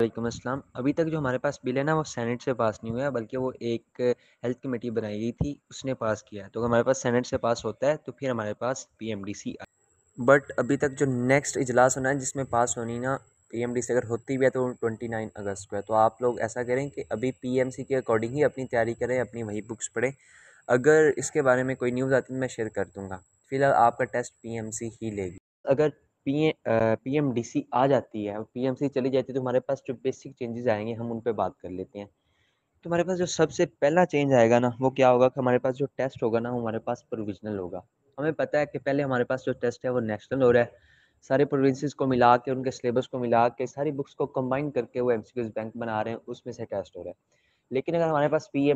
वालेकुम अस्सलाम अभी तक जो हमारे पास बिल है ना वो सेनेट से पास नहीं हुआ बल्कि वो एक हेल्थ कमेटी बनाई गई थी उसने पास किया तो हमारे पास सेनेट से पास होता है तो फिर हमारे पास पीएमडीसी बट अभी तक जो नेक्स्ट इजलास होना है जिसमें पास होनी ना पीएमडीसी अगर होती भी है तो ट्वेंटी नाइन अगस्त को है तो आप लोग ऐसा करें कि अभी सी के अकॉर्डिंग ही अपनी तैयारी करें अपनी वही बुक्स पढ़ें अगर इसके बारे में कोई न्यूज़ आती है तो मैं शेयर कर दूँगा फिलहाल आपका टेस्ट सी ही लेगी अगर पी एम सी आ जाती है एम सी चली जाती है तो हमारे पास जो बेसिक चेंजेस आएंगे हम उन पर बात कर लेते हैं तो हमारे पास जो सबसे पहला चेंज आएगा ना वो क्या होगा कि हमारे पास जो टेस्ट होगा ना हमारे पास प्रोविजनल होगा हमें पता है कि पहले हमारे पास जो टेस्ट है वो नेशनल हो रहा है सारे प्रोविंसेस को मिला के उनके सिलेबस को मिला के सारी बुक्स को कंबाइन करके वो एम बैंक बना रहे हैं उसमें से टेस्ट हो रहा है लेकिन अगर हमारे पास पी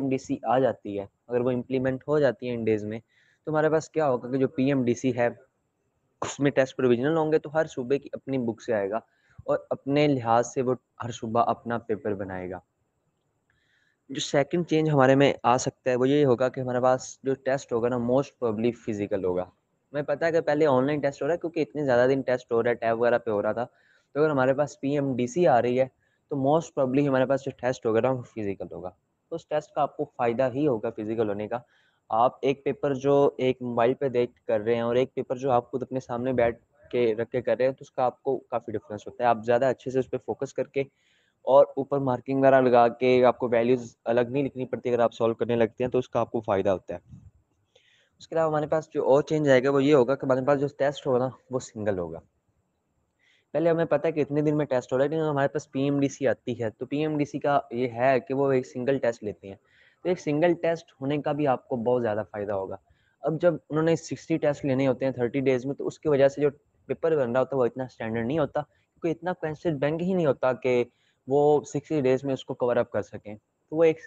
आ जाती है अगर वो इम्प्लीमेंट हो जाती है इन डेज़ में तो हमारे पास क्या होगा कि जो पी है उसमें टेस्ट प्रोविजनल होंगे तो हर सूबे की अपनी बुक से आएगा और अपने लिहाज से वो हर सुबह अपना पेपर बनाएगा जो सेकंड चेंज हमारे में आ सकता है वो ये होगा कि हमारे पास जो टेस्ट होगा ना मोस्ट प्रॉब्ली फिजिकल होगा मैं पता है कि पहले ऑनलाइन टेस्ट हो रहा है क्योंकि इतने ज़्यादा दिन टेस्ट हो रहा है टैब वगैरह पे हो रहा था तो अगर हमारे पास पी आ रही है तो मोस्ट प्रॉब्ली हमारे पास जो टेस्ट होगा ना वो फिजिकल होगा तो उस टेस्ट का आपको फ़ायदा ही होगा फिजिकल होने का आप एक पेपर जो एक मोबाइल पे देख कर रहे हैं और एक पेपर जो आप खुद अपने सामने बैठ के रख के कर रहे हैं तो उसका आपको काफ़ी डिफरेंस होता है आप ज़्यादा अच्छे से उस पर फोकस करके और ऊपर मार्किंग वगैरह लगा के आपको वैल्यूज़ अलग नहीं लिखनी पड़ती अगर आप सॉल्व करने लगते हैं तो उसका आपको फ़ायदा होता है उसके अलावा हमारे पास जो और चेंज आएगा वो ये होगा कि हमारे पास जो टेस्ट होगा ना वो सिंगल होगा पहले हमें पता है कि इतने दिन में टेस्ट हो रहा है लेकिन हमारे पास पी आती है तो पी का ये है कि वो एक सिंगल टेस्ट लेती हैं तो एक सिंगल टेस्ट होने का भी आपको बहुत ज़्यादा फ़ायदा होगा अब जब उन्होंने सिक्सटी टेस्ट लेने होते हैं थर्टी डेज में तो उसकी वजह से जो पेपर बन रहा होता है वो इतना स्टैंडर्ड नहीं होता क्योंकि इतना क्वेश्चन बैंक ही नहीं होता कि वो सिक्सटी डेज में उसको कवर अप कर सकें तो वो एक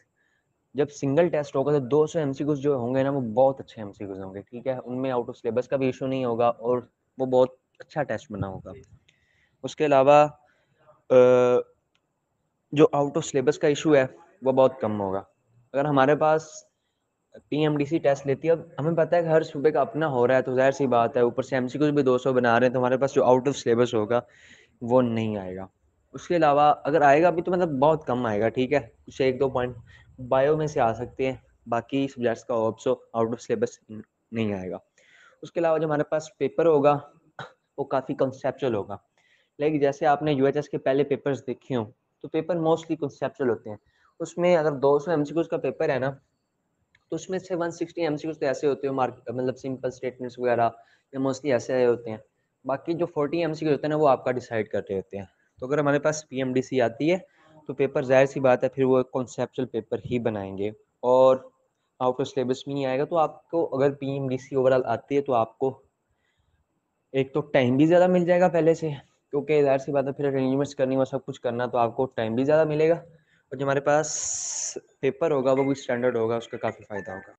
जब सिंगल टेस्ट होगा तो 200 सौ एम जो होंगे ना वो बहुत अच्छे एम होंगे ठीक है उनमें आउट ऑफ सिलेबस का भी इशू नहीं होगा और वो बहुत अच्छा टेस्ट बना होगा उसके अलावा जो आउट ऑफ सिलेबस का इशू है वो बहुत कम होगा अगर हमारे पास पीएमडीसी टेस्ट लेती है अब हमें पता है कि हर सूबे का अपना हो रहा है तो जाहिर सी बात है ऊपर से एम भी 200 बना रहे हैं तो हमारे पास जो आउट ऑफ सिलेबस होगा वो नहीं आएगा उसके अलावा अगर आएगा भी तो मतलब बहुत कम आएगा ठीक है कुछ एक दो पॉइंट बायो में से आ सकते हैं बाकी सब्जेक्ट्स का ऑप्शो आउट ऑफ सिलेबस नहीं आएगा उसके अलावा जो हमारे पास पेपर होगा वो काफ़ी कंसेप्चुअल होगा लाइक जैसे आपने यू के पहले पेपर्स देखे हों तो पेपर मोस्टली कंसेप्चुअल होते हैं उसमें अगर 200 सौ का पेपर है ना तो उसमें से 160 सिक्सटी तो ऐसे होते हैं मार्क मतलब सिंपल स्टेटमेंट्स वगैरह या मोस्टली ऐसे आए होते हैं बाकी जो 40 एम होते हैं ना वो आपका डिसाइड कर रहे होते हैं तो अगर हमारे पास पी आती है तो पेपर जाहिर सी बात है फिर वो एक कॉन्सेप्चुअल पेपर ही बनाएंगे और आउट ऑफ सिलेबस में नहीं आएगा तो आपको अगर पी ओवरऑल आती है तो आपको एक तो टाइम भी ज़्यादा मिल जाएगा पहले से क्योंकि जाहिर सी बात है फिर अरेंजमेंट्स करनी हो सब कुछ करना तो आपको टाइम भी ज़्यादा मिलेगा और जो हमारे पास पेपर होगा वो भी स्टैंडर्ड होगा उसका काफ़ी फ़ायदा होगा